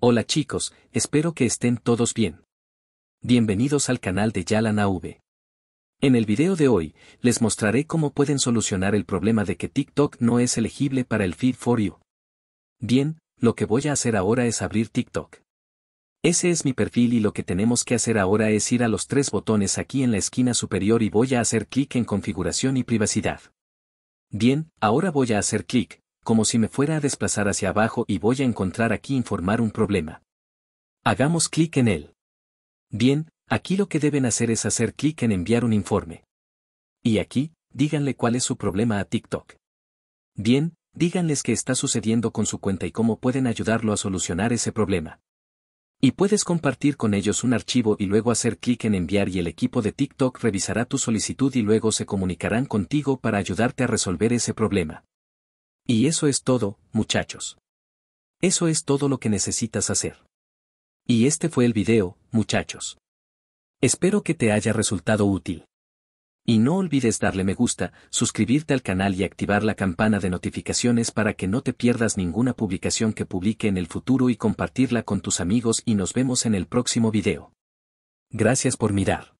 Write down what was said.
Hola chicos, espero que estén todos bien. Bienvenidos al canal de Yalan AV. En el video de hoy, les mostraré cómo pueden solucionar el problema de que TikTok no es elegible para el feed for you. Bien, lo que voy a hacer ahora es abrir TikTok. Ese es mi perfil y lo que tenemos que hacer ahora es ir a los tres botones aquí en la esquina superior y voy a hacer clic en configuración y privacidad. Bien, ahora voy a hacer clic, como si me fuera a desplazar hacia abajo y voy a encontrar aquí informar un problema. Hagamos clic en él. Bien, aquí lo que deben hacer es hacer clic en enviar un informe. Y aquí, díganle cuál es su problema a TikTok. Bien, díganles qué está sucediendo con su cuenta y cómo pueden ayudarlo a solucionar ese problema. Y puedes compartir con ellos un archivo y luego hacer clic en enviar y el equipo de TikTok revisará tu solicitud y luego se comunicarán contigo para ayudarte a resolver ese problema. Y eso es todo, muchachos. Eso es todo lo que necesitas hacer. Y este fue el video, muchachos. Espero que te haya resultado útil. Y no olvides darle me gusta, suscribirte al canal y activar la campana de notificaciones para que no te pierdas ninguna publicación que publique en el futuro y compartirla con tus amigos y nos vemos en el próximo video. Gracias por mirar.